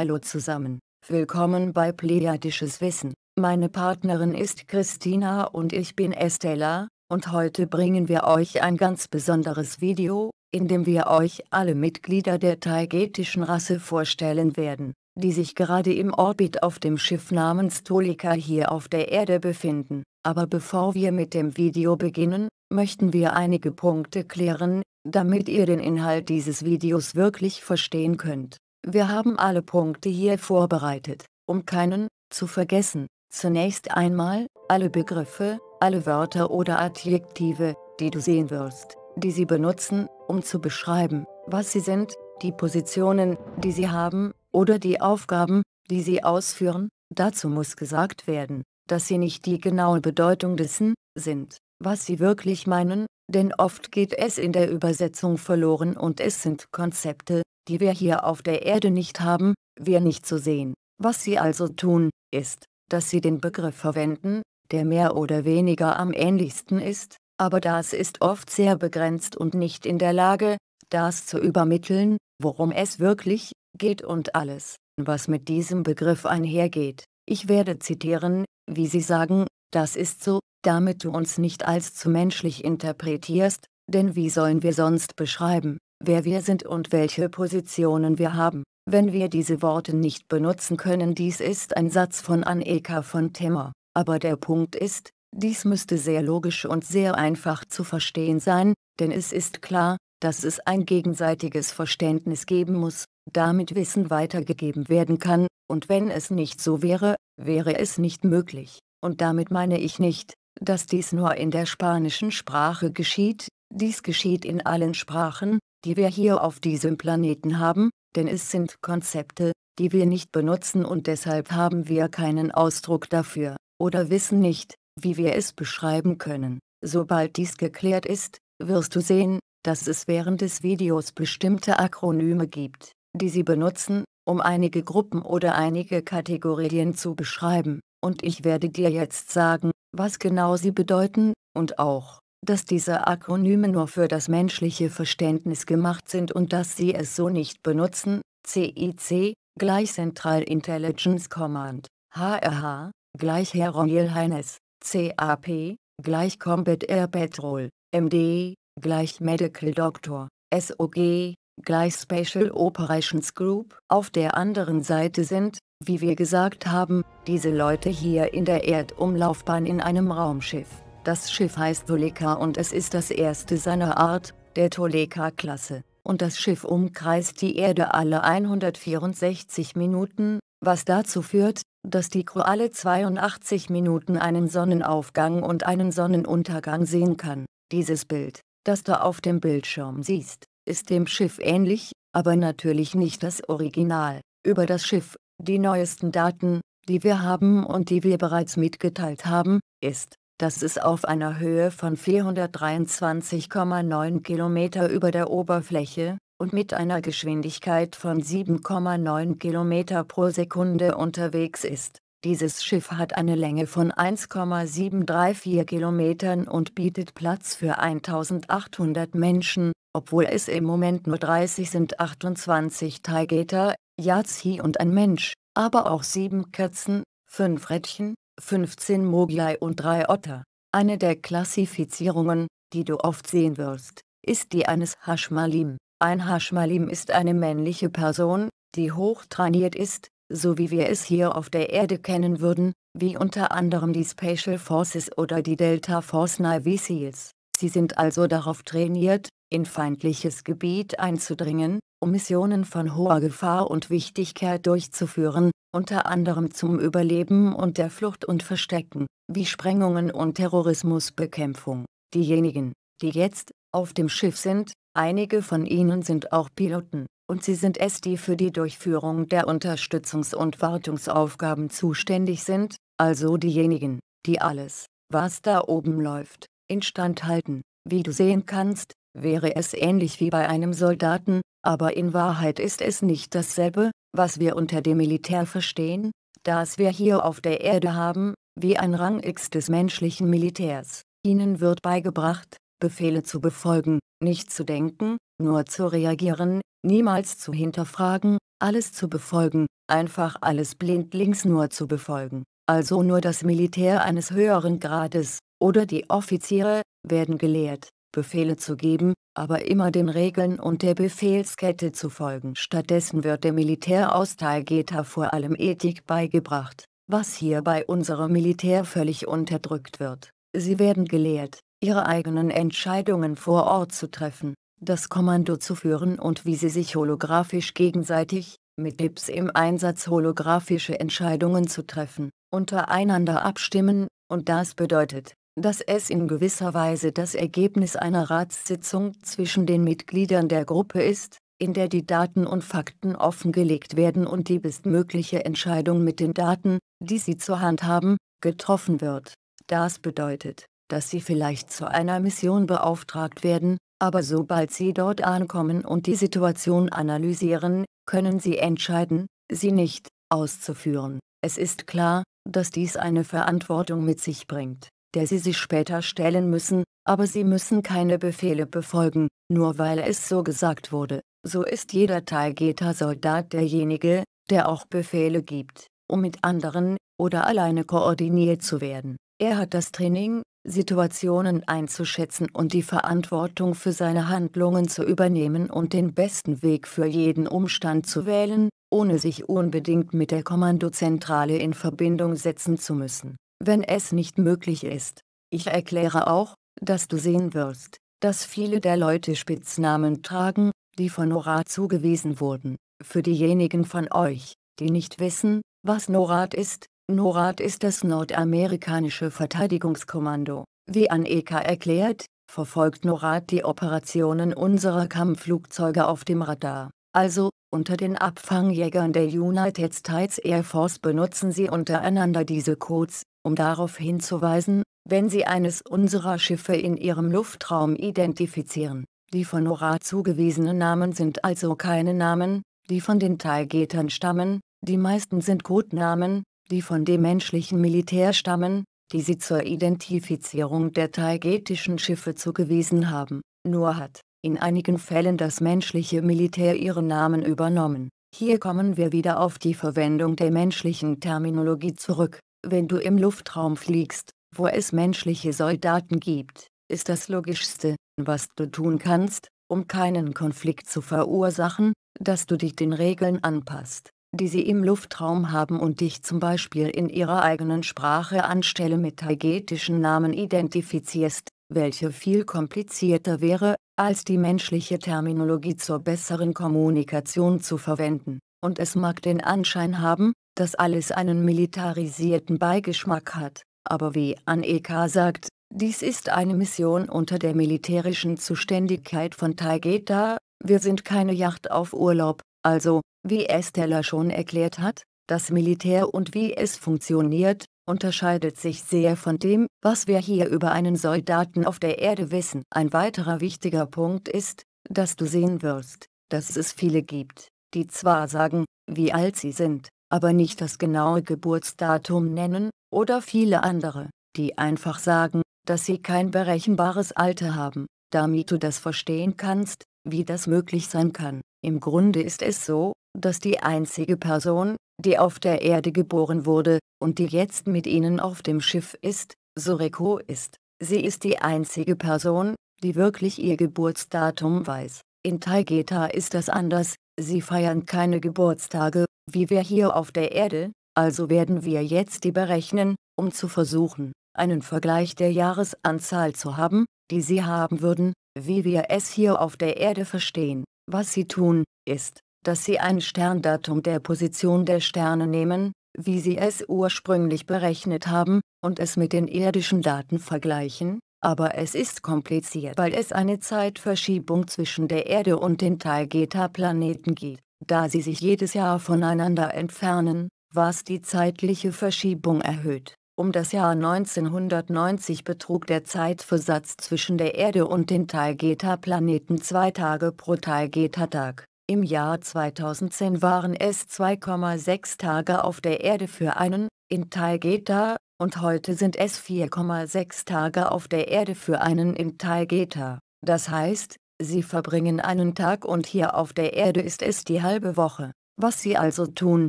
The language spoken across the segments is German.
Hallo zusammen, willkommen bei Pleiadisches Wissen. Meine Partnerin ist Christina und ich bin Estella, und heute bringen wir euch ein ganz besonderes Video, in dem wir euch alle Mitglieder der taigetischen Rasse vorstellen werden, die sich gerade im Orbit auf dem Schiff namens Tolika hier auf der Erde befinden. Aber bevor wir mit dem Video beginnen, möchten wir einige Punkte klären, damit ihr den Inhalt dieses Videos wirklich verstehen könnt. Wir haben alle Punkte hier vorbereitet, um keinen zu vergessen. Zunächst einmal alle Begriffe, alle Wörter oder Adjektive, die du sehen wirst, die sie benutzen, um zu beschreiben, was sie sind, die Positionen, die sie haben, oder die Aufgaben, die sie ausführen. Dazu muss gesagt werden, dass sie nicht die genaue Bedeutung dessen sind, was sie wirklich meinen, denn oft geht es in der Übersetzung verloren und es sind Konzepte, die wir hier auf der Erde nicht haben, wir nicht zu sehen. Was sie also tun, ist, dass sie den Begriff verwenden, der mehr oder weniger am ähnlichsten ist, aber das ist oft sehr begrenzt und nicht in der Lage, das zu übermitteln, worum es wirklich geht und alles, was mit diesem Begriff einhergeht. Ich werde zitieren, wie Sie sagen, das ist so, damit du uns nicht als zu menschlich interpretierst, denn wie sollen wir sonst beschreiben, wer wir sind und welche Positionen wir haben, wenn wir diese Worte nicht benutzen können. Dies ist ein Satz von Aneka von Temmer, aber der Punkt ist, dies müsste sehr logisch und sehr einfach zu verstehen sein, denn es ist klar, dass es ein gegenseitiges Verständnis geben muss, damit Wissen weitergegeben werden kann, und wenn es nicht so wäre, wäre es nicht möglich, und damit meine ich nicht, dass dies nur in der spanischen Sprache geschieht, dies geschieht in allen Sprachen, die wir hier auf diesem Planeten haben, denn es sind Konzepte, die wir nicht benutzen und deshalb haben wir keinen Ausdruck dafür, oder wissen nicht, wie wir es beschreiben können. Sobald dies geklärt ist, wirst du sehen, dass es während des Videos bestimmte Akronyme gibt, die sie benutzen, um einige Gruppen oder einige Kategorien zu beschreiben, und ich werde dir jetzt sagen, was genau sie bedeuten, und auch, dass diese Akronyme nur für das menschliche Verständnis gemacht sind und dass sie es so nicht benutzen, CIC, gleich Central Intelligence Command, HRH, gleich Herr Royal Highness, CAP, gleich Combat Air Patrol, MD, gleich Medical Doctor, SOG, gleich Special Operations Group. Auf der anderen Seite sind, wie wir gesagt haben, diese Leute hier in der Erdumlaufbahn in einem Raumschiff. Das Schiff heißt Toleka und es ist das erste seiner Art, der Toleka-Klasse, und das Schiff umkreist die Erde alle 164 Minuten, was dazu führt, dass die Crew alle 82 Minuten einen Sonnenaufgang und einen Sonnenuntergang sehen kann. Dieses Bild, das du auf dem Bildschirm siehst, ist dem Schiff ähnlich, aber natürlich nicht das Original. Über das Schiff, die neuesten Daten, die wir haben und die wir bereits mitgeteilt haben, ist, dass es auf einer Höhe von 423,9 Kilometer über der Oberfläche und mit einer Geschwindigkeit von 7,9 Kilometer pro Sekunde unterwegs ist. Dieses Schiff hat eine Länge von 1,734 Kilometern und bietet Platz für 1800 Menschen, obwohl es im Moment nur 30 sind 28 Taigeter, Yazhi und ein Mensch, aber auch sieben Katzen, fünf Rädchen, 15 Mogiai und 3 Otter. Eine der Klassifizierungen, die du oft sehen wirst, ist die eines Hashmalim. Ein Hashmalim ist eine männliche Person, die hoch trainiert ist, so wie wir es hier auf der Erde kennen würden, wie unter anderem die Special Forces oder die Delta Force Navy Seals. Sie sind also darauf trainiert, in feindliches Gebiet einzudringen, um Missionen von hoher Gefahr und Wichtigkeit durchzuführen, unter anderem zum Überleben und der Flucht und Verstecken, wie Sprengungen und Terrorismusbekämpfung. Diejenigen, die jetzt auf dem Schiff sind, einige von ihnen sind auch Piloten, und sie sind es, die für die Durchführung der Unterstützungs- und Wartungsaufgaben zuständig sind, also diejenigen, die alles, was da oben läuft, instand halten. Wie du sehen kannst, wäre es ähnlich wie bei einem Soldaten, aber in Wahrheit ist es nicht dasselbe, was wir unter dem Militär verstehen, das wir hier auf der Erde haben, wie ein Rang X des menschlichen Militärs. Ihnen wird beigebracht, Befehle zu befolgen, nicht zu denken, nur zu reagieren, niemals zu hinterfragen, alles zu befolgen, einfach alles blindlings nur zu befolgen. Also nur das Militär eines höheren Grades, oder die Offiziere, werden gelehrt, Befehle zu geben, aber immer den Regeln und der Befehlskette zu folgen. Stattdessen wird der Militär aus Talgeta vor allem Ethik beigebracht, was hier bei unserem Militär völlig unterdrückt wird. Sie werden gelehrt, ihre eigenen Entscheidungen vor Ort zu treffen, das Kommando zu führen und wie sie sich holographisch gegenseitig, mit Tipps im Einsatz holographische Entscheidungen zu treffen, untereinander abstimmen, und das bedeutet, dass es in gewisser Weise das Ergebnis einer Ratssitzung zwischen den Mitgliedern der Gruppe ist, in der die Daten und Fakten offengelegt werden und die bestmögliche Entscheidung mit den Daten, die sie zur Hand haben, getroffen wird. Das bedeutet, dass sie vielleicht zu einer Mission beauftragt werden, aber sobald sie dort ankommen und die Situation analysieren, können sie entscheiden, sie nicht auszuführen. Es ist klar, dass dies eine Verantwortung mit sich bringt der sie sich später stellen müssen, aber sie müssen keine Befehle befolgen, nur weil es so gesagt wurde. So ist jeder Taigeta-Soldat derjenige, der auch Befehle gibt, um mit anderen oder alleine koordiniert zu werden. Er hat das Training, Situationen einzuschätzen und die Verantwortung für seine Handlungen zu übernehmen und den besten Weg für jeden Umstand zu wählen, ohne sich unbedingt mit der Kommandozentrale in Verbindung setzen zu müssen wenn es nicht möglich ist. Ich erkläre auch, dass du sehen wirst, dass viele der Leute Spitznamen tragen, die von Norat zugewiesen wurden. Für diejenigen von euch, die nicht wissen, was NORAD ist, Norat ist das nordamerikanische Verteidigungskommando. Wie Aneka erklärt, verfolgt NORAD die Operationen unserer Kampfflugzeuge auf dem Radar, also unter den Abfangjägern der United States Air Force benutzen sie untereinander diese Codes, um darauf hinzuweisen, wenn sie eines unserer Schiffe in ihrem Luftraum identifizieren. Die von Nora zugewiesenen Namen sind also keine Namen, die von den Taigetern stammen, die meisten sind Codenamen, die von dem menschlichen Militär stammen, die sie zur Identifizierung der taigetischen Schiffe zugewiesen haben. Nur hat in einigen Fällen das menschliche Militär ihren Namen übernommen. Hier kommen wir wieder auf die Verwendung der menschlichen Terminologie zurück. Wenn du im Luftraum fliegst, wo es menschliche Soldaten gibt, ist das Logischste, was du tun kannst, um keinen Konflikt zu verursachen, dass du dich den Regeln anpasst, die sie im Luftraum haben und dich zum Beispiel in ihrer eigenen Sprache anstelle mit taigetischen Namen identifizierst, welche viel komplizierter wäre, als die menschliche Terminologie zur besseren Kommunikation zu verwenden, und es mag den Anschein haben, dass alles einen militarisierten Beigeschmack hat, aber wie Aneka sagt, dies ist eine Mission unter der militärischen Zuständigkeit von Taigeta, wir sind keine Yacht auf Urlaub, also, wie Estella schon erklärt hat, das Militär und wie es funktioniert, unterscheidet sich sehr von dem, was wir hier über einen Soldaten auf der Erde wissen. Ein weiterer wichtiger Punkt ist, dass du sehen wirst, dass es viele gibt, die zwar sagen, wie alt sie sind, aber nicht das genaue Geburtsdatum nennen, oder viele andere, die einfach sagen, dass sie kein berechenbares Alter haben, damit du das verstehen kannst, wie das möglich sein kann. Im Grunde ist es so, dass die einzige Person, die auf der Erde geboren wurde, und die jetzt mit ihnen auf dem Schiff ist, Soreko ist. Sie ist die einzige Person, die wirklich ihr Geburtsdatum weiß. In Taigeta ist das anders, sie feiern keine Geburtstage, wie wir hier auf der Erde, also werden wir jetzt die berechnen, um zu versuchen, einen Vergleich der Jahresanzahl zu haben, die sie haben würden, wie wir es hier auf der Erde verstehen. Was sie tun, ist, dass sie ein Sterndatum der Position der Sterne nehmen, wie sie es ursprünglich berechnet haben, und es mit den irdischen Daten vergleichen, aber es ist kompliziert, weil es eine Zeitverschiebung zwischen der Erde und den Taigeta-Planeten gibt, da sie sich jedes Jahr voneinander entfernen, was die zeitliche Verschiebung erhöht. Um das Jahr 1990 betrug der Zeitversatz zwischen der Erde und den Taigeta-Planeten zwei Tage pro Taigeta-Tag. Im Jahr 2010 waren es 2,6 Tage auf der Erde für einen, in Taigeta, und heute sind es 4,6 Tage auf der Erde für einen in Taigeta. Das heißt, sie verbringen einen Tag und hier auf der Erde ist es die halbe Woche. Was sie also tun,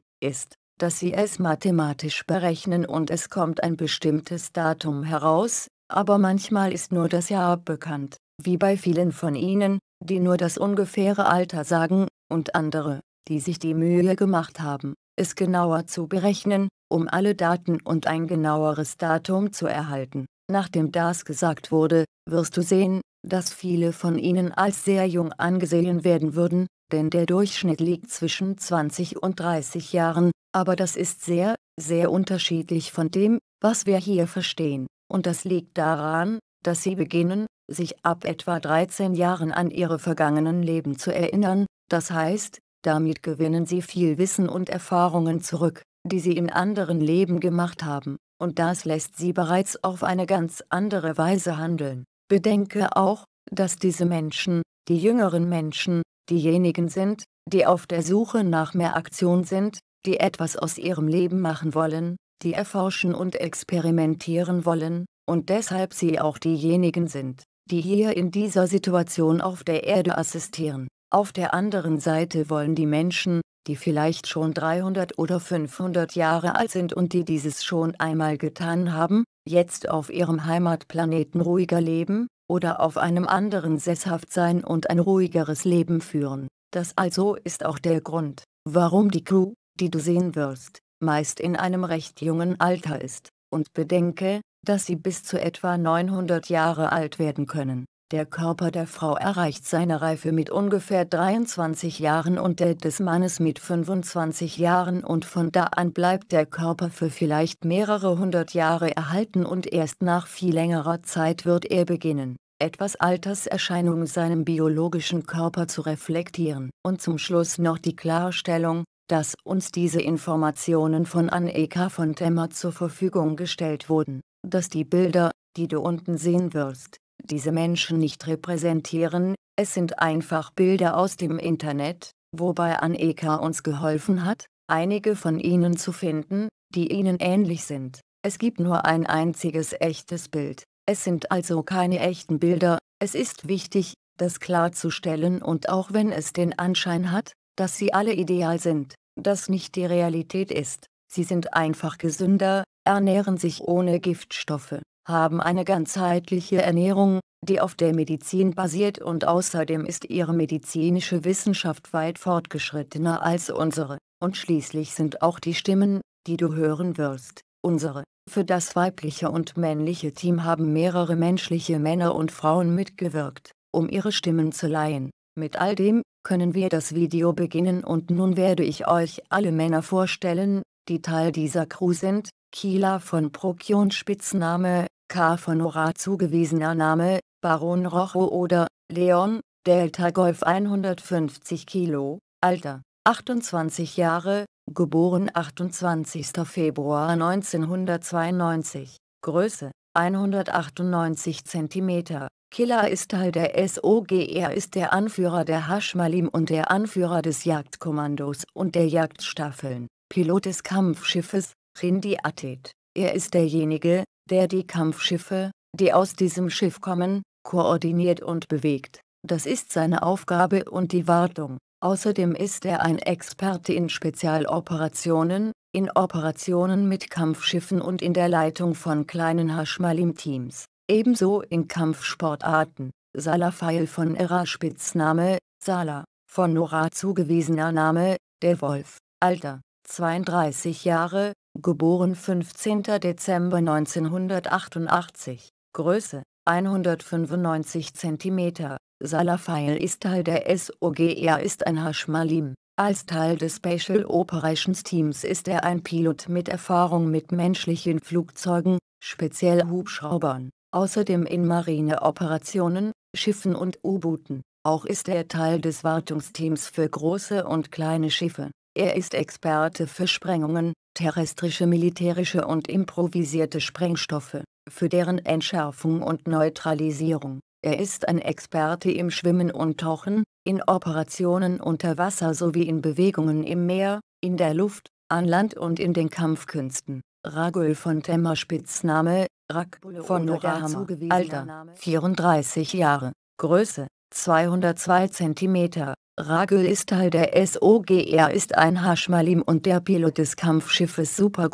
ist, dass sie es mathematisch berechnen und es kommt ein bestimmtes Datum heraus, aber manchmal ist nur das Jahr bekannt. Wie bei vielen von ihnen, die nur das ungefähre Alter sagen, und andere, die sich die Mühe gemacht haben, es genauer zu berechnen, um alle Daten und ein genaueres Datum zu erhalten. Nachdem das gesagt wurde, wirst du sehen, dass viele von ihnen als sehr jung angesehen werden würden, denn der Durchschnitt liegt zwischen 20 und 30 Jahren, aber das ist sehr, sehr unterschiedlich von dem, was wir hier verstehen, und das liegt daran, dass sie beginnen, sich ab etwa 13 Jahren an ihre vergangenen Leben zu erinnern, das heißt, damit gewinnen sie viel Wissen und Erfahrungen zurück, die sie in anderen Leben gemacht haben, und das lässt sie bereits auf eine ganz andere Weise handeln. Bedenke auch, dass diese Menschen, die jüngeren Menschen, diejenigen sind, die auf der Suche nach mehr Aktion sind, die etwas aus ihrem Leben machen wollen, die erforschen und experimentieren wollen, und deshalb sie auch diejenigen sind, die hier in dieser Situation auf der Erde assistieren. Auf der anderen Seite wollen die Menschen, die vielleicht schon 300 oder 500 Jahre alt sind und die dieses schon einmal getan haben, jetzt auf ihrem Heimatplaneten ruhiger leben, oder auf einem anderen sesshaft sein und ein ruhigeres Leben führen. Das also ist auch der Grund, warum die Crew, die du sehen wirst, meist in einem recht jungen Alter ist. Und bedenke, dass sie bis zu etwa 900 Jahre alt werden können. Der Körper der Frau erreicht seine Reife mit ungefähr 23 Jahren und der des Mannes mit 25 Jahren und von da an bleibt der Körper für vielleicht mehrere hundert Jahre erhalten und erst nach viel längerer Zeit wird er beginnen, etwas Alterserscheinungen seinem biologischen Körper zu reflektieren. Und zum Schluss noch die Klarstellung, dass uns diese Informationen von Anneka von Temmer zur Verfügung gestellt wurden dass die Bilder, die du unten sehen wirst, diese Menschen nicht repräsentieren, es sind einfach Bilder aus dem Internet, wobei Aneka uns geholfen hat, einige von ihnen zu finden, die ihnen ähnlich sind. Es gibt nur ein einziges echtes Bild, es sind also keine echten Bilder, es ist wichtig, das klarzustellen und auch wenn es den Anschein hat, dass sie alle ideal sind, das nicht die Realität ist, sie sind einfach gesünder, ernähren sich ohne Giftstoffe, haben eine ganzheitliche Ernährung, die auf der Medizin basiert und außerdem ist ihre medizinische Wissenschaft weit fortgeschrittener als unsere, und schließlich sind auch die Stimmen, die du hören wirst, unsere. Für das weibliche und männliche Team haben mehrere menschliche Männer und Frauen mitgewirkt, um ihre Stimmen zu leihen. Mit all dem können wir das Video beginnen und nun werde ich euch alle Männer vorstellen, die Teil dieser Crew sind, Kieler von Prokion Spitzname, K. von Ora zugewiesener Name, Baron Rocho oder Leon, Delta Golf 150 Kilo, Alter, 28 Jahre, geboren 28. Februar 1992, Größe, 198 cm. Killer ist Teil der SOG. Er ist der Anführer der Haschmalim und der Anführer des Jagdkommandos und der Jagdstaffeln, Pilot des Kampfschiffes, Rindi Atet. Er ist derjenige, der die Kampfschiffe, die aus diesem Schiff kommen, koordiniert und bewegt. Das ist seine Aufgabe und die Wartung. Außerdem ist er ein Experte in Spezialoperationen, in Operationen mit Kampfschiffen und in der Leitung von kleinen Haschmalim-Teams, ebenso in Kampfsportarten. Salafail von Era Spitzname, Sala, von Nora zugewiesener Name, der Wolf, Alter, 32 Jahre, geboren 15. Dezember 1988, Größe 195 cm. Salafile ist Teil der SOG. Er ist ein Hashmalim. Als Teil des Special Operations Teams ist er ein Pilot mit Erfahrung mit menschlichen Flugzeugen, speziell Hubschraubern, außerdem in Marineoperationen, Schiffen und U-Booten. Auch ist er Teil des Wartungsteams für große und kleine Schiffe. Er ist Experte für Sprengungen, terrestrische militärische und improvisierte Sprengstoffe, für deren Entschärfung und Neutralisierung. Er ist ein Experte im Schwimmen und Tauchen, in Operationen unter Wasser sowie in Bewegungen im Meer, in der Luft, an Land und in den Kampfkünsten. Ragul von Temmer Spitzname, Rakbul von Norahammer, Alter, 34 Jahre, Größe, 202 cm, Ragel ist Teil der SOGR ist ein Haschmalim und der Pilot des Kampfschiffes Super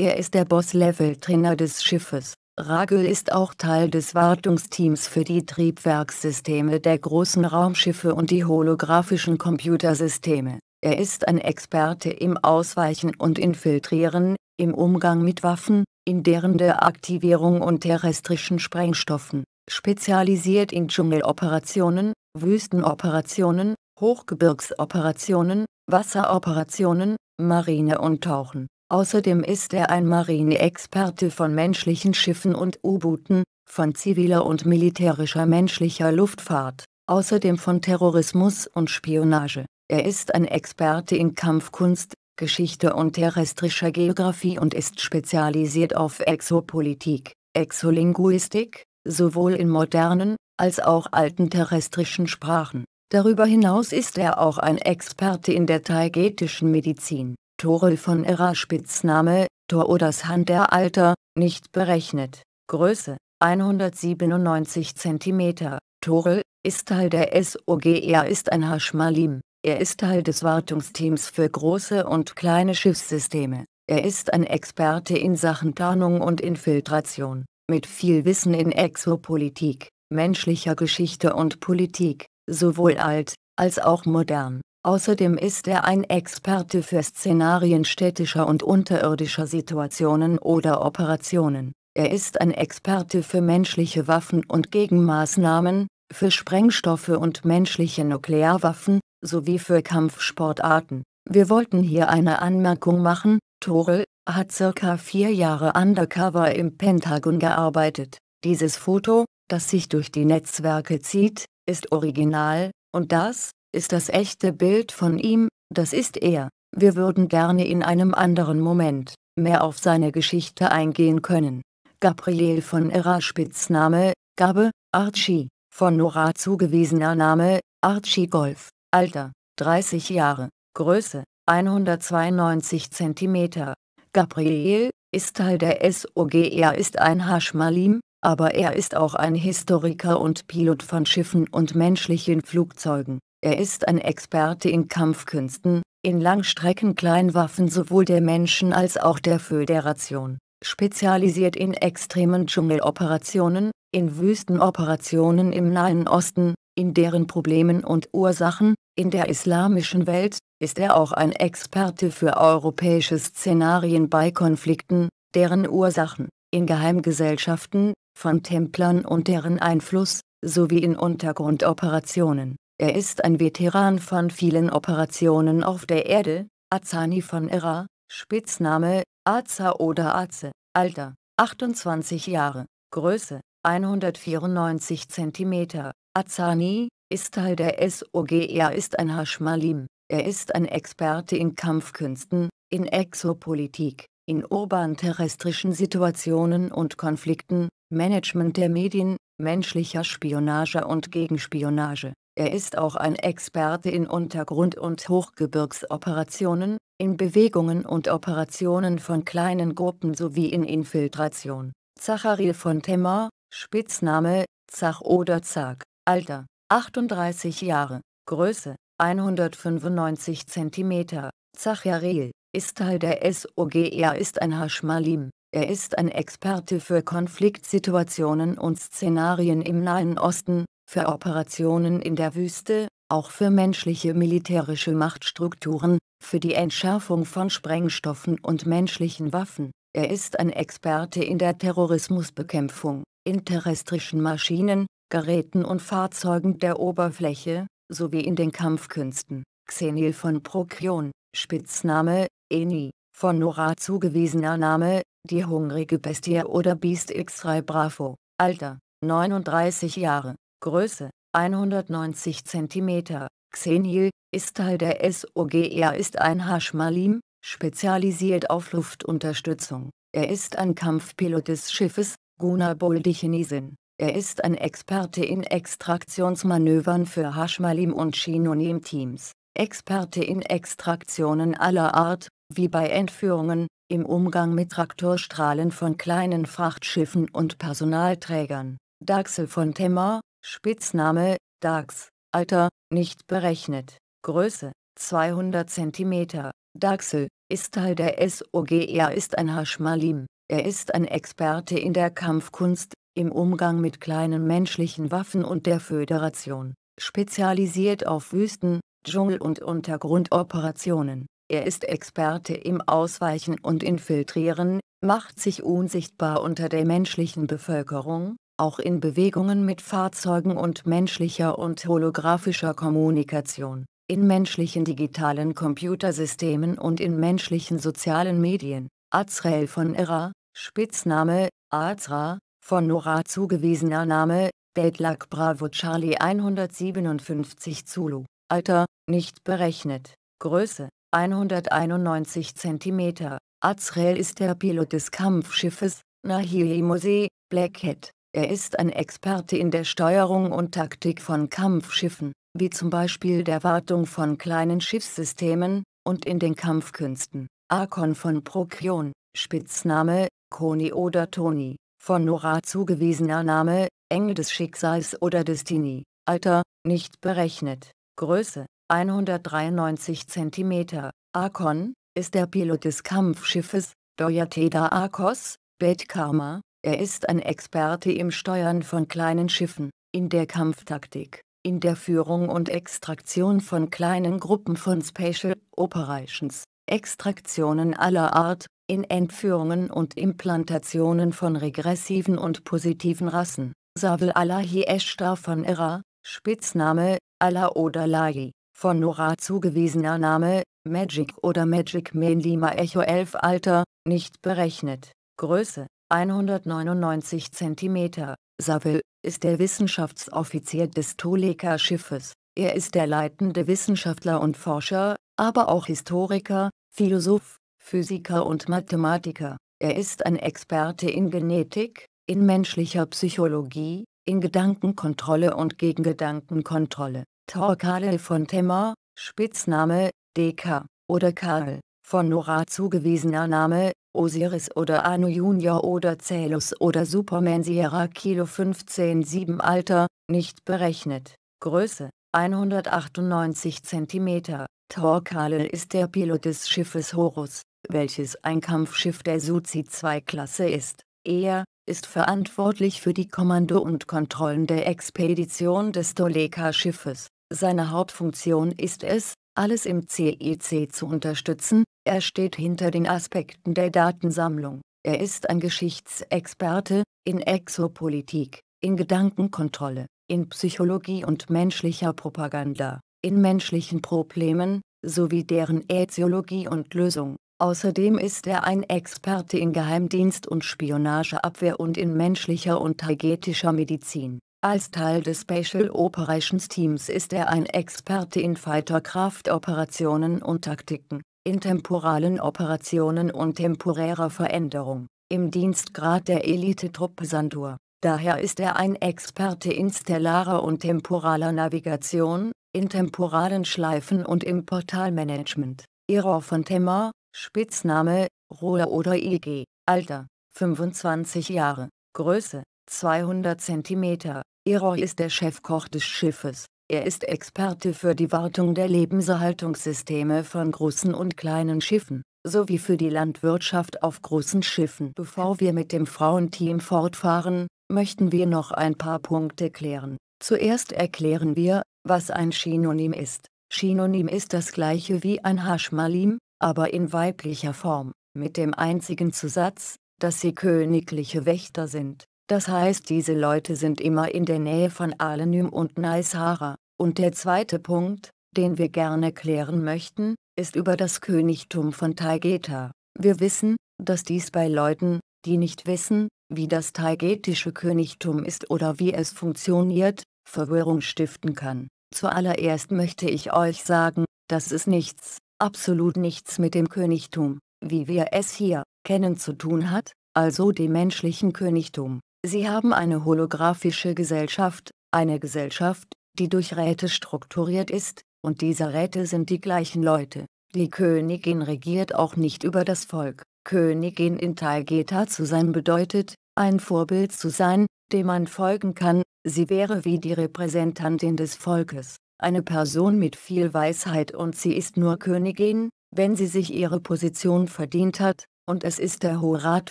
er ist der Boss-Level-Trainer des Schiffes. Ragel ist auch Teil des Wartungsteams für die Triebwerkssysteme der großen Raumschiffe und die holographischen Computersysteme. Er ist ein Experte im Ausweichen und Infiltrieren, im Umgang mit Waffen, in deren Aktivierung und terrestrischen Sprengstoffen, spezialisiert in Dschungeloperationen, Wüstenoperationen, Hochgebirgsoperationen, Wasseroperationen, Marine und Tauchen. Außerdem ist er ein Marineexperte von menschlichen Schiffen und U-Booten, von ziviler und militärischer menschlicher Luftfahrt, außerdem von Terrorismus und Spionage. Er ist ein Experte in Kampfkunst, Geschichte und terrestrischer Geografie und ist spezialisiert auf Exopolitik, Exolinguistik, sowohl in modernen als auch alten terrestrischen Sprachen. Darüber hinaus ist er auch ein Experte in der taigetischen Medizin. Torel von Erra Spitzname, Tor oder das Hand der Alter, nicht berechnet. Größe 197 cm. Torel ist Teil der SOG. Er ist ein Haschmalim. Er ist Teil des Wartungsteams für große und kleine Schiffssysteme. Er ist ein Experte in Sachen Tarnung und Infiltration, mit viel Wissen in Exopolitik, menschlicher Geschichte und Politik sowohl alt, als auch modern. Außerdem ist er ein Experte für Szenarien städtischer und unterirdischer Situationen oder Operationen. Er ist ein Experte für menschliche Waffen und Gegenmaßnahmen, für Sprengstoffe und menschliche Nuklearwaffen, sowie für Kampfsportarten. Wir wollten hier eine Anmerkung machen, Torel hat circa vier Jahre undercover im Pentagon gearbeitet. Dieses Foto, das sich durch die Netzwerke zieht, ist original, und das, ist das echte Bild von ihm, das ist er. Wir würden gerne in einem anderen Moment, mehr auf seine Geschichte eingehen können. Gabriel von Ira Spitzname, Gabe, Archie, von Nora zugewiesener Name, Archie Golf, Alter, 30 Jahre, Größe, 192 cm. Gabriel, ist Teil der SOG. Er ist ein Hashmalim, aber er ist auch ein Historiker und Pilot von Schiffen und menschlichen Flugzeugen. Er ist ein Experte in Kampfkünsten, in Langstrecken-Kleinwaffen sowohl der Menschen als auch der Föderation, spezialisiert in extremen Dschungeloperationen, in Wüstenoperationen im Nahen Osten, in deren Problemen und Ursachen, in der islamischen Welt, ist er auch ein Experte für europäische Szenarien bei Konflikten, deren Ursachen, in Geheimgesellschaften, von Templern und deren Einfluss, sowie in Untergrundoperationen. Er ist ein Veteran von vielen Operationen auf der Erde, Azani von Ira, Spitzname, Aza oder Aze, Alter, 28 Jahre, Größe, 194 cm. Azani, ist Teil der SOG. Er ist ein Hashmalim, er ist ein Experte in Kampfkünsten, in Exopolitik, in urban-terrestrischen Situationen und Konflikten, Management der Medien, menschlicher Spionage und Gegenspionage. Er ist auch ein Experte in Untergrund- und Hochgebirgsoperationen, in Bewegungen und Operationen von kleinen Gruppen sowie in Infiltration. Zachariel von Temmer, Spitzname, Zach oder Zag, Alter, 38 Jahre, Größe, 195 cm. Zachariel, ist Teil der SOG. Er ist ein Haschmalim, er ist ein Experte für Konfliktsituationen und Szenarien im Nahen Osten, für Operationen in der Wüste, auch für menschliche militärische Machtstrukturen, für die Entschärfung von Sprengstoffen und menschlichen Waffen. Er ist ein Experte in der Terrorismusbekämpfung, in terrestrischen Maschinen, Geräten und Fahrzeugen der Oberfläche, sowie in den Kampfkünsten. Xenil von Prokion, Spitzname, Eni, von Nora zugewiesener Name, die hungrige Bestie oder Beast X3 Bravo, Alter, 39 Jahre, Größe, 190 cm, Xenil, ist Teil der SOG. Er ist ein Hashmalim, spezialisiert auf Luftunterstützung. Er ist ein Kampfpilot des Schiffes, Gunabol die Chinesin. Er ist ein Experte in Extraktionsmanövern für Hashmalim und Shinonim-Teams, Experte in Extraktionen aller Art, wie bei Entführungen, im Umgang mit Traktorstrahlen von kleinen Frachtschiffen und Personalträgern. Daxel von Temmer, Spitzname, Dax, Alter, nicht berechnet, Größe, 200 cm. Daxel, ist Teil der SOG. Er ist ein Haschmalim, er ist ein Experte in der Kampfkunst, im Umgang mit kleinen menschlichen Waffen und der Föderation, spezialisiert auf Wüsten, Dschungel und Untergrundoperationen. Er ist Experte im Ausweichen und Infiltrieren, macht sich unsichtbar unter der menschlichen Bevölkerung, auch in Bewegungen mit Fahrzeugen und menschlicher und holographischer Kommunikation, in menschlichen digitalen Computersystemen und in menschlichen sozialen Medien. Azrael von Ira, Spitzname, Azra, von Nora zugewiesener Name, Deadlock Bravo Charlie 157 Zulu, Alter, nicht berechnet, Größe, 191 cm. Azrael ist der Pilot des Kampfschiffes, Nahiemose, Blackhead. Er ist ein Experte in der Steuerung und Taktik von Kampfschiffen, wie zum Beispiel der Wartung von kleinen Schiffssystemen, und in den Kampfkünsten. Arkon von Prokion, Spitzname, Koni oder Toni, von Nora zugewiesener Name, Engel des Schicksals oder Destiny, Alter, nicht berechnet, Größe, 193 cm. Akon, ist der Pilot des Kampfschiffes, Doyateda Akos, Betkarma, er ist ein Experte im Steuern von kleinen Schiffen, in der Kampftaktik, in der Führung und Extraktion von kleinen Gruppen von Special Operations, Extraktionen aller Art, in Entführungen und Implantationen von regressiven und positiven Rassen. Savil Allahi Eshtar von Ira, Spitzname, Allah oder Lai, von Nora zugewiesener Name, Magic oder Magic Man Lima Echo 11 Alter, nicht berechnet, Größe 199 cm, Saville, ist der Wissenschaftsoffizier des Toleka-Schiffes. Er ist der leitende Wissenschaftler und Forscher, aber auch Historiker, Philosoph, Physiker und Mathematiker. Er ist ein Experte in Genetik, in menschlicher Psychologie, in Gedankenkontrolle und Gegengedankenkontrolle. Torquale von Temmer, Spitzname, Deka, oder Karl, von Nora zugewiesener Name, Osiris oder Anu Junior oder Celus oder Superman Sierra Kilo 157 Alter, nicht berechnet, Größe, 198 cm. Torquale ist der Pilot des Schiffes Horus, welches ein Kampfschiff der Suzi-2-Klasse ist. Er, ist verantwortlich für die Kommando und Kontrollen der Expedition des Toleka-Schiffes. Seine Hauptfunktion ist es, alles im CIC e zu unterstützen, er steht hinter den Aspekten der Datensammlung, er ist ein Geschichtsexperte, in Exopolitik, in Gedankenkontrolle, in Psychologie und menschlicher Propaganda, in menschlichen Problemen, sowie deren Äthiologie und Lösung. Außerdem ist er ein Experte in Geheimdienst und Spionageabwehr und in menschlicher und taigetischer Medizin. Als Teil des Special Operations Teams ist er ein Experte in Fighterkraftoperationen und Taktiken, in temporalen Operationen und temporärer Veränderung, im Dienstgrad der Elite-Truppe Sandur. Daher ist er ein Experte in stellarer und temporaler Navigation, in temporalen Schleifen und im Portalmanagement. Iror von Temmer, Spitzname, Rohr oder IG, Alter, 25 Jahre, Größe, 200 cm. Eroy ist der Chefkoch des Schiffes. Er ist Experte für die Wartung der Lebenserhaltungssysteme von großen und kleinen Schiffen, sowie für die Landwirtschaft auf großen Schiffen. Bevor wir mit dem Frauenteam fortfahren, möchten wir noch ein paar Punkte klären. Zuerst erklären wir, was ein Synonym ist. Synonym ist das gleiche wie ein Hashmalim, aber in weiblicher Form, mit dem einzigen Zusatz, dass sie königliche Wächter sind. Das heißt diese Leute sind immer in der Nähe von Alenym und Naisara, Und der zweite Punkt, den wir gerne klären möchten, ist über das Königtum von Taigeta. Wir wissen, dass dies bei Leuten, die nicht wissen, wie das taigetische Königtum ist oder wie es funktioniert, Verwirrung stiften kann. Zuallererst möchte ich euch sagen, dass es nichts absolut nichts mit dem Königtum, wie wir es hier kennen zu tun hat, also dem menschlichen Königtum. Sie haben eine holographische Gesellschaft, eine Gesellschaft, die durch Räte strukturiert ist, und diese Räte sind die gleichen Leute. Die Königin regiert auch nicht über das Volk. Königin in Taigeta zu sein bedeutet, ein Vorbild zu sein, dem man folgen kann, sie wäre wie die Repräsentantin des Volkes eine Person mit viel Weisheit und sie ist nur Königin, wenn sie sich ihre Position verdient hat, und es ist der Hohe Rat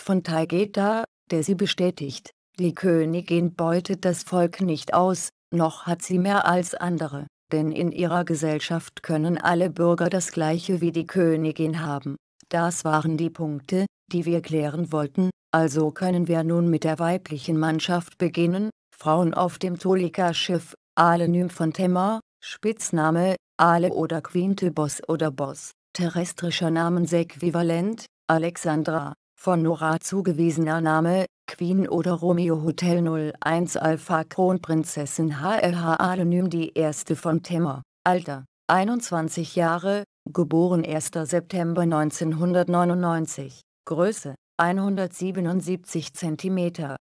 von Taigeta, der sie bestätigt. Die Königin beutet das Volk nicht aus, noch hat sie mehr als andere, denn in ihrer Gesellschaft können alle Bürger das gleiche wie die Königin haben. Das waren die Punkte, die wir klären wollten, also können wir nun mit der weiblichen Mannschaft beginnen, Frauen auf dem Tolika-Schiff, Alenym von Temma, Spitzname Ale oder Quinte Boss oder Boss, terrestrischer Namensäquivalent, Alexandra, von Nora zugewiesener Name, Queen oder Romeo Hotel 01 Alpha Kronprinzessin HLH Anonym die erste von Temmer, Alter, 21 Jahre, geboren 1. September 1999, Größe, 177 cm,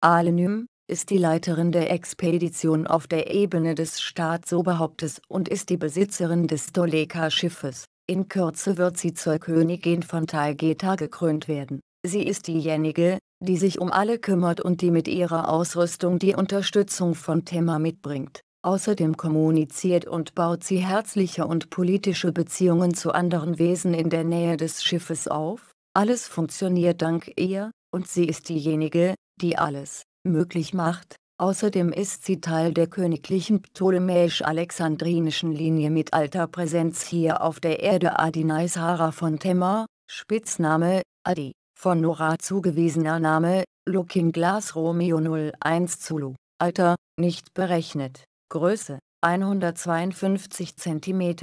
Anonym, ist die Leiterin der Expedition auf der Ebene des Staatsoberhauptes und ist die Besitzerin des Toleka-Schiffes. In Kürze wird sie zur Königin von Taigeta gekrönt werden. Sie ist diejenige, die sich um alle kümmert und die mit ihrer Ausrüstung die Unterstützung von Thema mitbringt. Außerdem kommuniziert und baut sie herzliche und politische Beziehungen zu anderen Wesen in der Nähe des Schiffes auf. Alles funktioniert dank ihr, und sie ist diejenige, die alles, möglich macht. Außerdem ist sie Teil der königlichen ptolemäisch-alexandrinischen Linie mit alter Präsenz hier auf der Erde Adinai Sara von Temma, Spitzname, Adi, von Nora zugewiesener Name, Looking Glass Romeo 01 Zulu, Alter, nicht berechnet, Größe, 152 cm,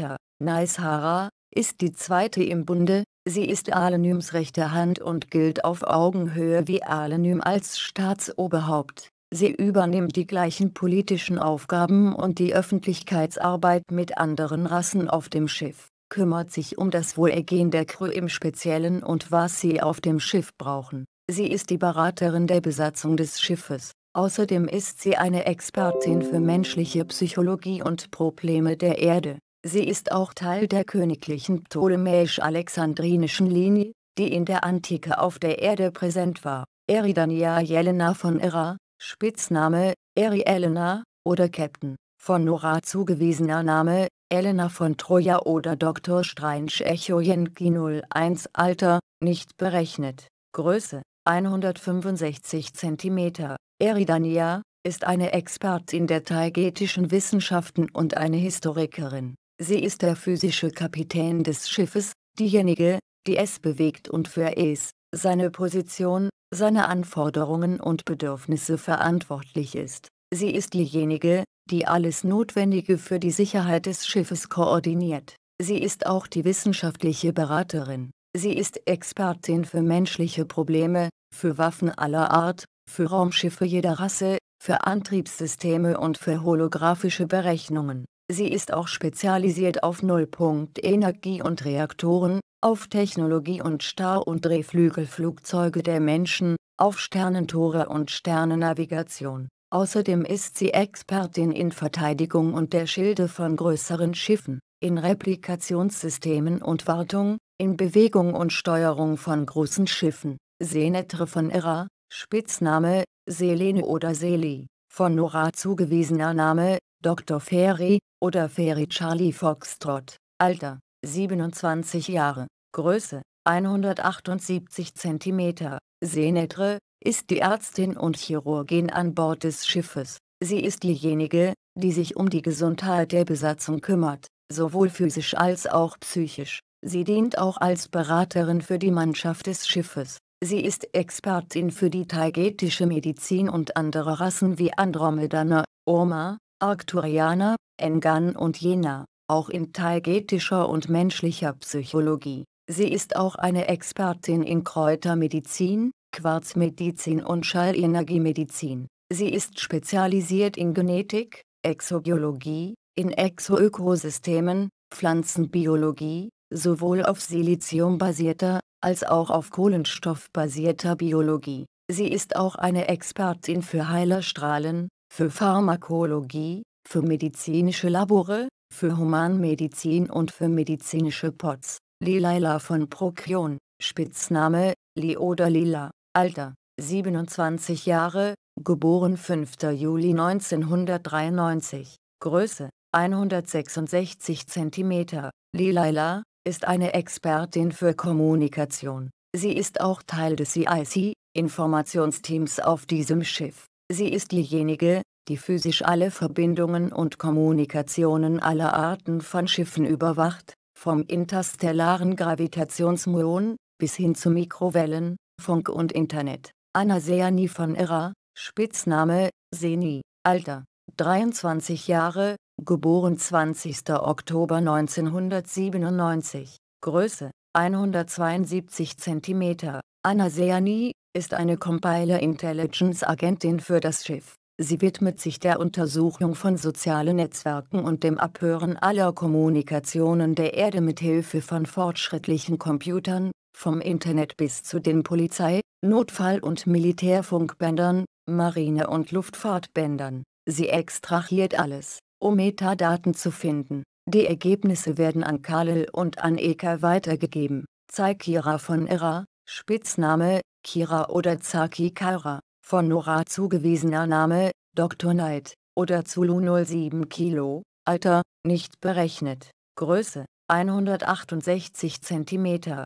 Naishara, ist die zweite im Bunde, sie ist Alenims rechte Hand und gilt auf Augenhöhe wie Alenim als Staatsoberhaupt. Sie übernimmt die gleichen politischen Aufgaben und die Öffentlichkeitsarbeit mit anderen Rassen auf dem Schiff, kümmert sich um das Wohlergehen der Crew im Speziellen und was sie auf dem Schiff brauchen. Sie ist die Beraterin der Besatzung des Schiffes. Außerdem ist sie eine Expertin für menschliche Psychologie und Probleme der Erde. Sie ist auch Teil der königlichen ptolemäisch-alexandrinischen Linie, die in der Antike auf der Erde präsent war. Eridania Jelena von Ira, Spitzname, Eri Elena, oder Captain, von Nora zugewiesener Name, Elena von Troja oder Dr. Streinsch Echo Jenki 01 Alter, nicht berechnet, Größe, 165 cm. Eridania, ist eine Expertin der taigetischen Wissenschaften und eine Historikerin. Sie ist der physische Kapitän des Schiffes, diejenige, die es bewegt und für es, seine Position, seine Anforderungen und Bedürfnisse verantwortlich ist. Sie ist diejenige, die alles Notwendige für die Sicherheit des Schiffes koordiniert. Sie ist auch die wissenschaftliche Beraterin. Sie ist Expertin für menschliche Probleme, für Waffen aller Art, für Raumschiffe jeder Rasse, für Antriebssysteme und für holographische Berechnungen. Sie ist auch spezialisiert auf Nullpunkt-Energie und Reaktoren, auf Technologie und Star- und Drehflügelflugzeuge der Menschen, auf Sternentore und Sternennavigation. Außerdem ist sie Expertin in Verteidigung und der Schilde von größeren Schiffen, in Replikationssystemen und Wartung, in Bewegung und Steuerung von großen Schiffen. Senetre von Era, Spitzname, Selene oder Seli, von Nora zugewiesener Name, Dr. Ferry, oder Ferry Charlie Foxtrot, Alter, 27 Jahre, Größe, 178 cm, Senetre, ist die Ärztin und Chirurgin an Bord des Schiffes. Sie ist diejenige, die sich um die Gesundheit der Besatzung kümmert, sowohl physisch als auch psychisch. Sie dient auch als Beraterin für die Mannschaft des Schiffes. Sie ist Expertin für die taigetische Medizin und andere Rassen wie Andromedaner, Oma, Arcturianer, Engan und Jena, auch in taigetischer und menschlicher Psychologie. Sie ist auch eine Expertin in Kräutermedizin, Quarzmedizin und Schallenergiemedizin. Sie ist spezialisiert in Genetik, Exobiologie, in Exoökosystemen, Pflanzenbiologie, sowohl auf siliziumbasierter als auch auf kohlenstoffbasierter Biologie. Sie ist auch eine Expertin für Heilerstrahlen, für Pharmakologie, für medizinische Labore, für Humanmedizin und für medizinische Pots, Lilaila von Prokion, Spitzname, Li oder Lila, Alter, 27 Jahre, geboren 5. Juli 1993, Größe, 166 cm, Lilaila, ist eine Expertin für Kommunikation. Sie ist auch Teil des CIC, Informationsteams auf diesem Schiff. Sie ist diejenige, die physisch alle Verbindungen und Kommunikationen aller Arten von Schiffen überwacht, vom interstellaren Gravitationsmuon bis hin zu Mikrowellen, Funk und Internet. Anna Seani von Irra, Spitzname, Seni, Alter, 23 Jahre, geboren 20. Oktober 1997, Größe, 172 cm, Anna Seani, ist eine Compiler Intelligence Agentin für das Schiff. Sie widmet sich der Untersuchung von sozialen Netzwerken und dem Abhören aller Kommunikationen der Erde mit Hilfe von fortschrittlichen Computern, vom Internet bis zu den Polizei, Notfall- und Militärfunkbändern, Marine- und Luftfahrtbändern. Sie extrahiert alles, um Metadaten zu finden. Die Ergebnisse werden an Kalil und an Eka weitergegeben. Zaikira von Era, Spitzname, Kira oder Zaki Kara, von Nora zugewiesener Name, Dr. Knight, oder Zulu 07 Kilo, Alter, nicht berechnet, Größe, 168 cm.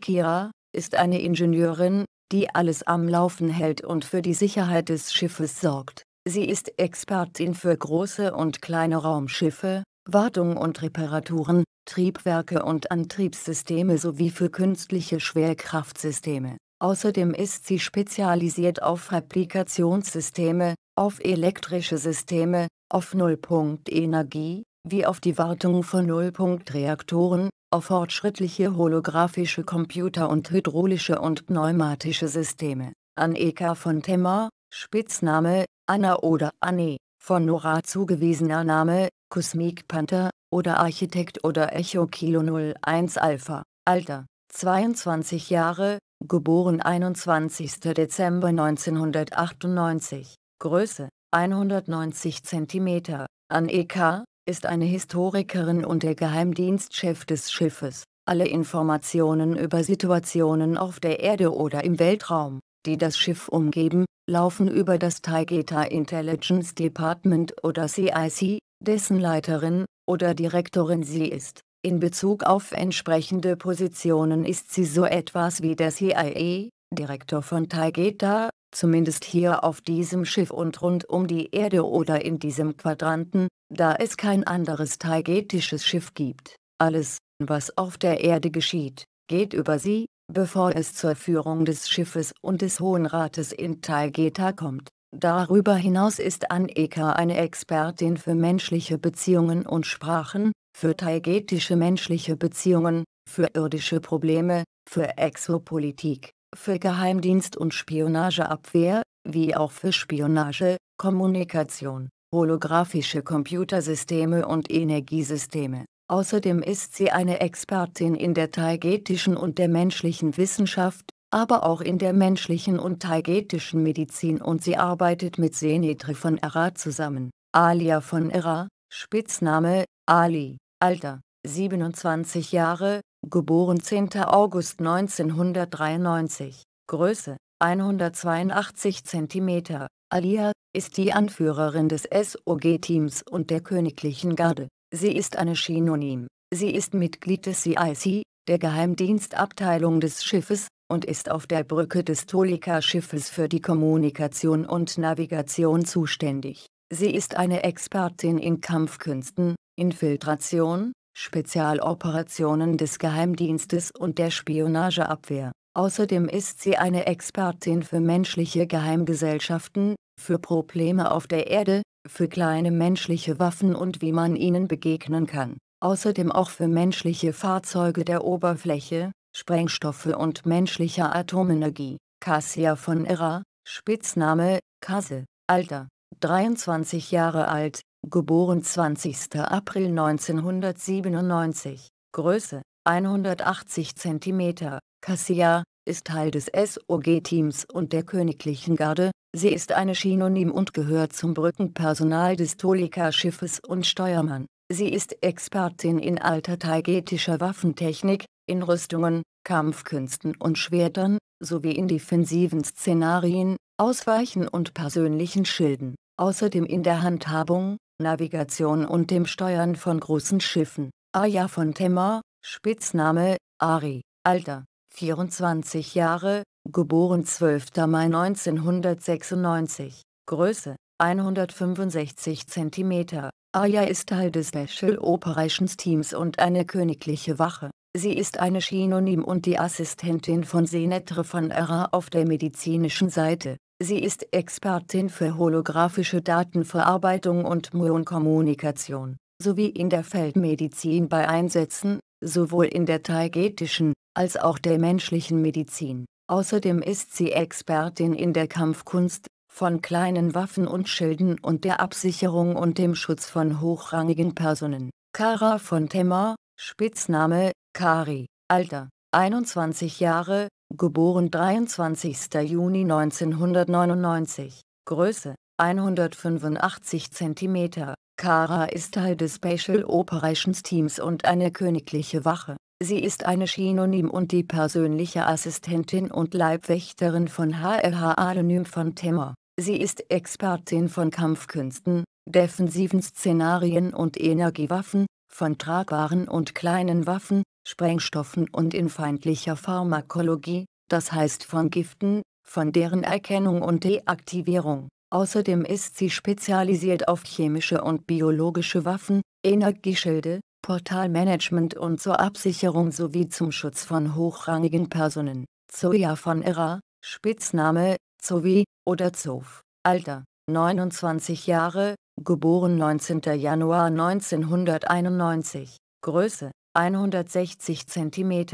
Kira, ist eine Ingenieurin, die alles am Laufen hält und für die Sicherheit des Schiffes sorgt. Sie ist Expertin für große und kleine Raumschiffe, Wartung und Reparaturen, Triebwerke und Antriebssysteme sowie für künstliche Schwerkraftsysteme. Außerdem ist sie spezialisiert auf Replikationssysteme, auf elektrische Systeme, auf Nullpunktenergie, wie auf die Wartung von Nullpunktreaktoren, auf fortschrittliche holographische Computer und hydraulische und pneumatische Systeme. Aneka von Temma, Spitzname, Anna oder Anne, von Nora zugewiesener Name, Cosmic Panther oder Architekt oder Echo Kilo 01 Alpha, Alter, 22 Jahre, geboren 21. Dezember 1998, Größe, 190 cm, an EK, ist eine Historikerin und der Geheimdienstchef des Schiffes. Alle Informationen über Situationen auf der Erde oder im Weltraum, die das Schiff umgeben, laufen über das Taigeta Intelligence Department oder CIC, dessen Leiterin oder Direktorin sie ist. In Bezug auf entsprechende Positionen ist sie so etwas wie der CIA, Direktor von Taigeta, zumindest hier auf diesem Schiff und rund um die Erde oder in diesem Quadranten, da es kein anderes taigetisches Schiff gibt. Alles, was auf der Erde geschieht, geht über sie, bevor es zur Führung des Schiffes und des Hohen Rates in Taigeta kommt. Darüber hinaus ist Aneka eine Expertin für menschliche Beziehungen und Sprachen, für taigetische menschliche Beziehungen, für irdische Probleme, für Exopolitik, für Geheimdienst und Spionageabwehr, wie auch für Spionage, Kommunikation, holographische Computersysteme und Energiesysteme. Außerdem ist sie eine Expertin in der taigetischen und der menschlichen Wissenschaft aber auch in der menschlichen und taigetischen Medizin und sie arbeitet mit Senetri von Erra zusammen. Alia von Erra, Spitzname, Ali, Alter, 27 Jahre, geboren 10. August 1993, Größe, 182 cm. Alia, ist die Anführerin des SOG-Teams und der Königlichen Garde. Sie ist eine Chinonim. Sie ist Mitglied des CIC, der Geheimdienstabteilung des Schiffes, und ist auf der Brücke des Tolika-Schiffes für die Kommunikation und Navigation zuständig. Sie ist eine Expertin in Kampfkünsten, Infiltration, Spezialoperationen des Geheimdienstes und der Spionageabwehr. Außerdem ist sie eine Expertin für menschliche Geheimgesellschaften, für Probleme auf der Erde, für kleine menschliche Waffen und wie man ihnen begegnen kann, außerdem auch für menschliche Fahrzeuge der Oberfläche, Sprengstoffe und menschlicher Atomenergie, Cassia von Erra, Spitzname, Kasse, Alter, 23 Jahre alt, geboren 20. April 1997, Größe, 180 cm, Cassia, ist Teil des SOG-Teams und der Königlichen Garde, sie ist eine Chinonym und gehört zum Brückenpersonal des Tolika-Schiffes und Steuermann. Sie ist Expertin in alter taigetischer Waffentechnik, in Rüstungen, Kampfkünsten und Schwertern, sowie in defensiven Szenarien, Ausweichen und persönlichen Schilden, außerdem in der Handhabung, Navigation und dem Steuern von großen Schiffen. Aya von Temmer, Spitzname, Ari, Alter, 24 Jahre, geboren 12. Mai 1996, Größe, 165 cm. Aya ist Teil des Special Operations Teams und eine königliche Wache. Sie ist eine Synonym und die Assistentin von Senetre von Erra auf der medizinischen Seite. Sie ist Expertin für holographische Datenverarbeitung und Muonkommunikation, sowie in der Feldmedizin bei Einsätzen, sowohl in der taigetischen, als auch der menschlichen Medizin. Außerdem ist sie Expertin in der Kampfkunst, von kleinen Waffen und Schilden und der Absicherung und dem Schutz von hochrangigen Personen. Kara von Temma, Spitzname Kari, Alter, 21 Jahre, geboren 23. Juni 1999, Größe, 185 cm. Kara ist Teil des Special Operations Teams und eine königliche Wache. Sie ist eine Synonym und die persönliche Assistentin und Leibwächterin von HLH Anonym von Temmer. Sie ist Expertin von Kampfkünsten, defensiven Szenarien und Energiewaffen, von tragbaren und kleinen Waffen, Sprengstoffen und in feindlicher Pharmakologie, das heißt von Giften, von deren Erkennung und Deaktivierung. Außerdem ist sie spezialisiert auf chemische und biologische Waffen, Energieschilde, Portalmanagement und zur Absicherung sowie zum Schutz von hochrangigen Personen. Zoya von Ira, Spitzname, Zoe, oder Zof, Alter, 29 Jahre, geboren 19. Januar 1991, Größe, 160 cm.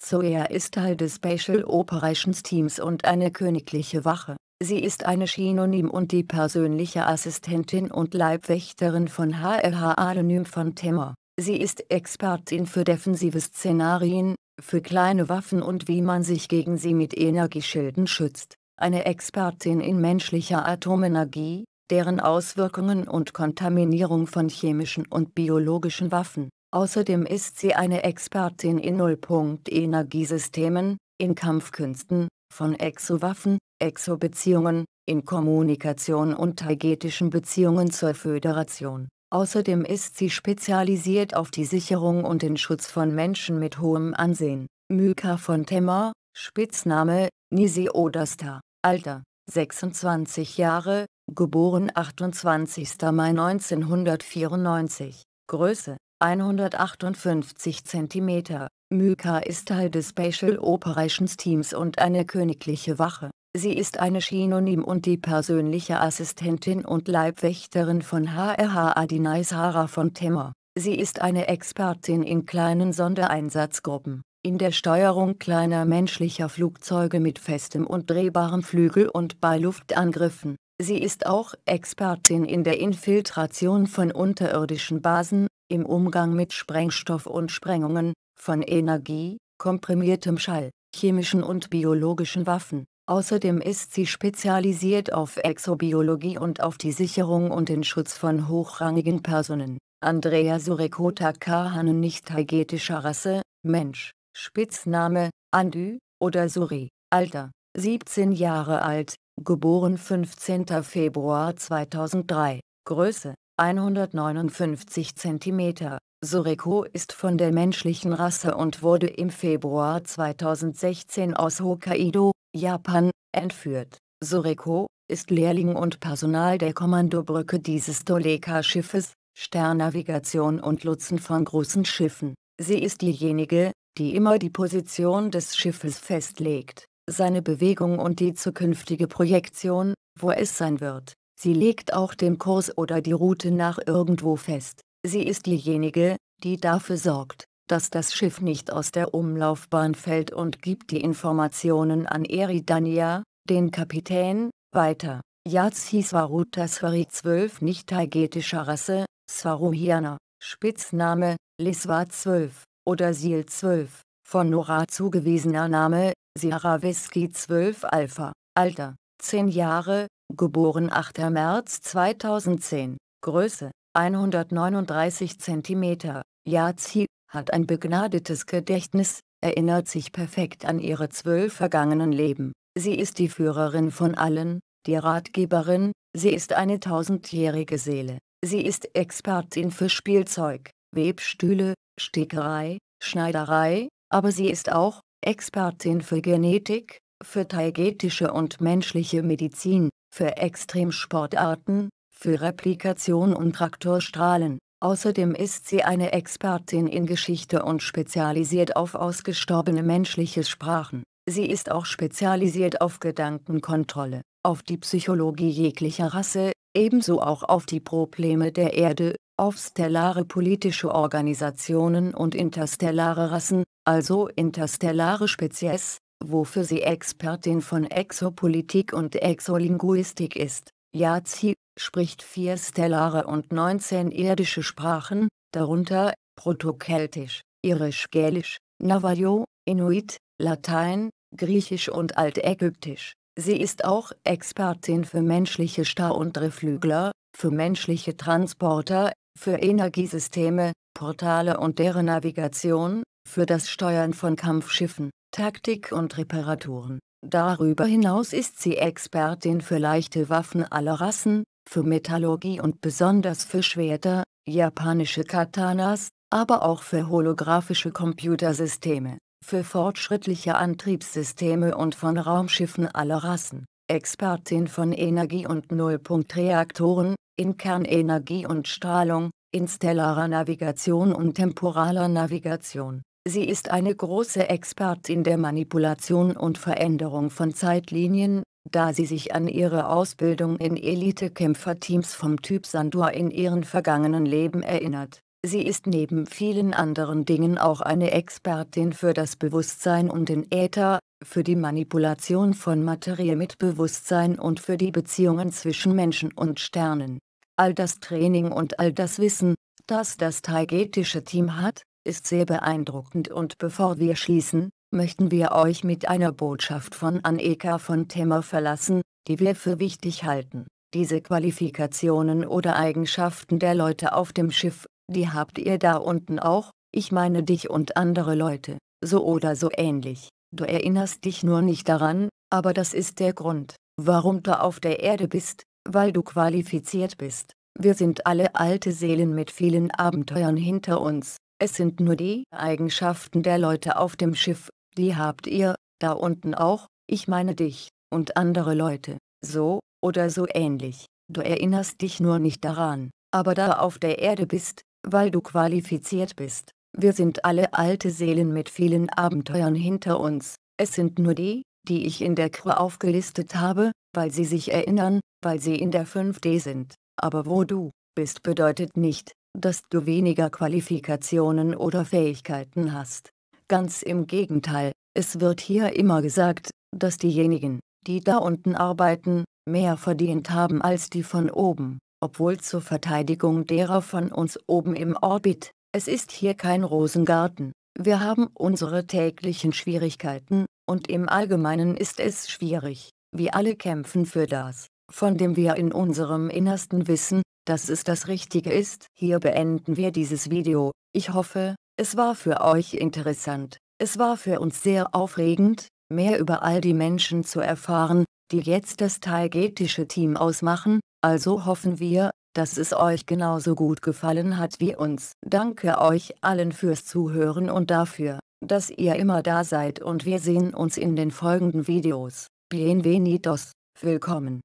Zoea ist Teil des Special Operations Teams und eine königliche Wache. Sie ist eine Synonym und die persönliche Assistentin und Leibwächterin von HLH Anonym von Temmer. Sie ist Expertin für defensive Szenarien, für kleine Waffen und wie man sich gegen sie mit Energieschilden schützt. Eine Expertin in menschlicher Atomenergie, deren Auswirkungen und Kontaminierung von chemischen und biologischen Waffen. Außerdem ist sie eine Expertin in Nullpunkt-Energiesystemen, in Kampfkünsten, von Exo-Waffen, Exo-Beziehungen, in Kommunikation und taigetischen Beziehungen zur Föderation. Außerdem ist sie spezialisiert auf die Sicherung und den Schutz von Menschen mit hohem Ansehen. Myka von Temma, Spitzname, Nisi Oderstar, Alter, 26 Jahre, geboren 28. Mai 1994, Größe, 158 cm. Myka ist Teil des Special Operations Teams und eine königliche Wache. Sie ist eine Synonym und die persönliche Assistentin und Leibwächterin von HRH Adinai Sarah von Temmer. Sie ist eine Expertin in kleinen Sondereinsatzgruppen, in der Steuerung kleiner menschlicher Flugzeuge mit festem und drehbarem Flügel und bei Luftangriffen. Sie ist auch Expertin in der Infiltration von unterirdischen Basen im Umgang mit Sprengstoff und Sprengungen, von Energie, komprimiertem Schall, chemischen und biologischen Waffen. Außerdem ist sie spezialisiert auf Exobiologie und auf die Sicherung und den Schutz von hochrangigen Personen. Andrea Surekota Kahanen nicht taigetischer Rasse, Mensch, Spitzname, Andy oder Suri, Alter, 17 Jahre alt, geboren 15. Februar 2003, Größe, 159 cm. Soreko ist von der menschlichen Rasse und wurde im Februar 2016 aus Hokkaido, Japan, entführt. Soreko ist Lehrling und Personal der Kommandobrücke dieses Toleka-Schiffes, Sternnavigation und Lutzen von großen Schiffen. Sie ist diejenige, die immer die Position des Schiffes festlegt, seine Bewegung und die zukünftige Projektion, wo es sein wird. Sie legt auch den Kurs oder die Route nach irgendwo fest. Sie ist diejenige, die dafür sorgt, dass das Schiff nicht aus der Umlaufbahn fällt und gibt die Informationen an Eridania, den Kapitän, weiter. Yazi Swaruta Swari 12 nicht taigetischer Rasse, Swaruhiana, Spitzname, Liswa 12, oder Siel 12, von Nora zugewiesener Name, Siarawiski 12 Alpha, Alter, 10 Jahre, geboren 8. März 2010, Größe 139 cm, Yazi, hat ein begnadetes Gedächtnis, erinnert sich perfekt an ihre zwölf vergangenen Leben. Sie ist die Führerin von allen, die Ratgeberin, sie ist eine tausendjährige Seele. Sie ist Expertin für Spielzeug, Webstühle, Stickerei, Schneiderei, aber sie ist auch Expertin für Genetik, für taigetische und menschliche Medizin, für Extremsportarten, für Replikation und Traktorstrahlen. Außerdem ist sie eine Expertin in Geschichte und spezialisiert auf ausgestorbene menschliche Sprachen. Sie ist auch spezialisiert auf Gedankenkontrolle, auf die Psychologie jeglicher Rasse, ebenso auch auf die Probleme der Erde, auf stellare politische Organisationen und interstellare Rassen, also interstellare Spezies, wofür sie Expertin von Exopolitik und Exolinguistik ist. Yazi spricht vier stellare und 19 irdische Sprachen, darunter Protokeltisch, Irisch-Gälisch, Navajo, Inuit, Latein, Griechisch und Altägyptisch. Sie ist auch Expertin für menschliche Star- und Reflügler, für menschliche Transporter, für Energiesysteme, Portale und deren Navigation, für das Steuern von Kampfschiffen, Taktik und Reparaturen. Darüber hinaus ist sie Expertin für leichte Waffen aller Rassen, für Metallurgie und besonders für Schwerter, japanische Katanas, aber auch für holographische Computersysteme, für fortschrittliche Antriebssysteme und von Raumschiffen aller Rassen. Expertin von Energie- und Nullpunktreaktoren, in Kernenergie und Strahlung, in stellarer Navigation und temporaler Navigation. Sie ist eine große Expertin der Manipulation und Veränderung von Zeitlinien, da sie sich an ihre Ausbildung in Elite-Kämpferteams vom Typ Sandor in ihren vergangenen Leben erinnert. Sie ist neben vielen anderen Dingen auch eine Expertin für das Bewusstsein und den Äther, für die Manipulation von Materie mit Bewusstsein und für die Beziehungen zwischen Menschen und Sternen. All das Training und all das Wissen, das das taigetische Team hat, ist sehr beeindruckend und bevor wir schließen, möchten wir euch mit einer Botschaft von Aneka von Temmer verlassen, die wir für wichtig halten. Diese Qualifikationen oder Eigenschaften der Leute auf dem Schiff, die habt ihr da unten auch, ich meine dich und andere Leute, so oder so ähnlich. Du erinnerst dich nur nicht daran, aber das ist der Grund, warum du auf der Erde bist, weil du qualifiziert bist. Wir sind alle alte Seelen mit vielen Abenteuern hinter uns, es sind nur die Eigenschaften der Leute auf dem Schiff, die habt ihr, da unten auch, ich meine dich, und andere Leute, so, oder so ähnlich, du erinnerst dich nur nicht daran, aber da auf der Erde bist, weil du qualifiziert bist, wir sind alle alte Seelen mit vielen Abenteuern hinter uns, es sind nur die, die ich in der Crew aufgelistet habe, weil sie sich erinnern, weil sie in der 5D sind, aber wo du bist bedeutet nicht, dass du weniger Qualifikationen oder Fähigkeiten hast. Ganz im Gegenteil, es wird hier immer gesagt, dass diejenigen, die da unten arbeiten, mehr verdient haben als die von oben, obwohl zur Verteidigung derer von uns oben im Orbit, es ist hier kein Rosengarten, wir haben unsere täglichen Schwierigkeiten, und im Allgemeinen ist es schwierig, wir alle kämpfen für das, von dem wir in unserem Innersten wissen, dass es das Richtige ist. Hier beenden wir dieses Video, ich hoffe, es war für euch interessant, es war für uns sehr aufregend, mehr über all die Menschen zu erfahren, die jetzt das Taigetische Team ausmachen, also hoffen wir, dass es euch genauso gut gefallen hat wie uns. Danke euch allen fürs Zuhören und dafür, dass ihr immer da seid und wir sehen uns in den folgenden Videos. Bienvenidos, willkommen.